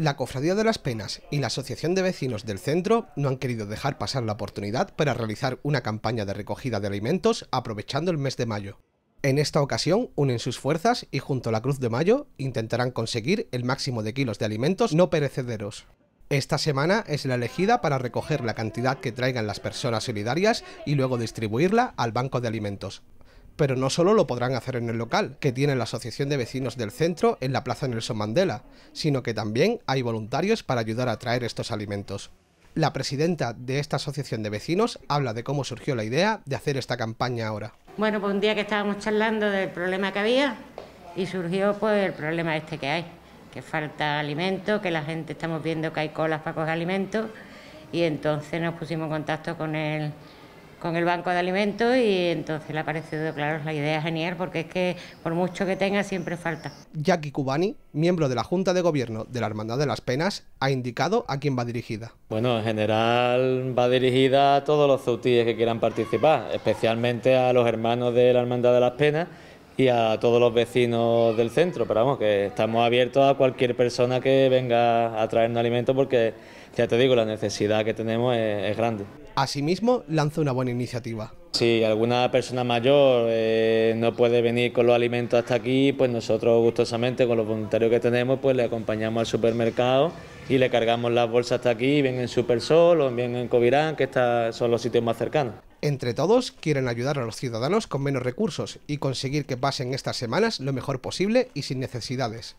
La Cofradía de las Penas y la Asociación de Vecinos del Centro no han querido dejar pasar la oportunidad para realizar una campaña de recogida de alimentos aprovechando el mes de mayo. En esta ocasión unen sus fuerzas y junto a la Cruz de Mayo intentarán conseguir el máximo de kilos de alimentos no perecederos. Esta semana es la elegida para recoger la cantidad que traigan las personas solidarias y luego distribuirla al Banco de Alimentos. Pero no solo lo podrán hacer en el local, que tiene la Asociación de Vecinos del Centro en la Plaza Nelson Mandela, sino que también hay voluntarios para ayudar a traer estos alimentos. La presidenta de esta asociación de vecinos habla de cómo surgió la idea de hacer esta campaña ahora. Bueno, pues un día que estábamos charlando del problema que había y surgió pues el problema este que hay, que falta alimento, que la gente estamos viendo que hay colas para coger alimentos y entonces nos pusimos en contacto con el con el banco de alimentos y entonces le ha parecido, claro, la idea genial porque es que por mucho que tenga siempre falta. Jackie Cubani, miembro de la Junta de Gobierno de la Hermandad de las Penas, ha indicado a quién va dirigida. Bueno, en general va dirigida a todos los ceutíes que quieran participar, especialmente a los hermanos de la Hermandad de las Penas y a todos los vecinos del centro, pero vamos, que estamos abiertos a cualquier persona que venga a traernos alimento porque, ya te digo, la necesidad que tenemos es, grande. Asimismo, lanza una buena iniciativa. Si alguna persona mayor eh, no puede venir con los alimentos hasta aquí, pues nosotros gustosamente con los voluntarios que tenemos, pues le acompañamos al supermercado y le cargamos las bolsas hasta aquí, bien en Supersol o bien en Covirán, que son los sitios más cercanos. Entre todos quieren ayudar a los ciudadanos con menos recursos y conseguir que pasen estas semanas lo mejor posible y sin necesidades.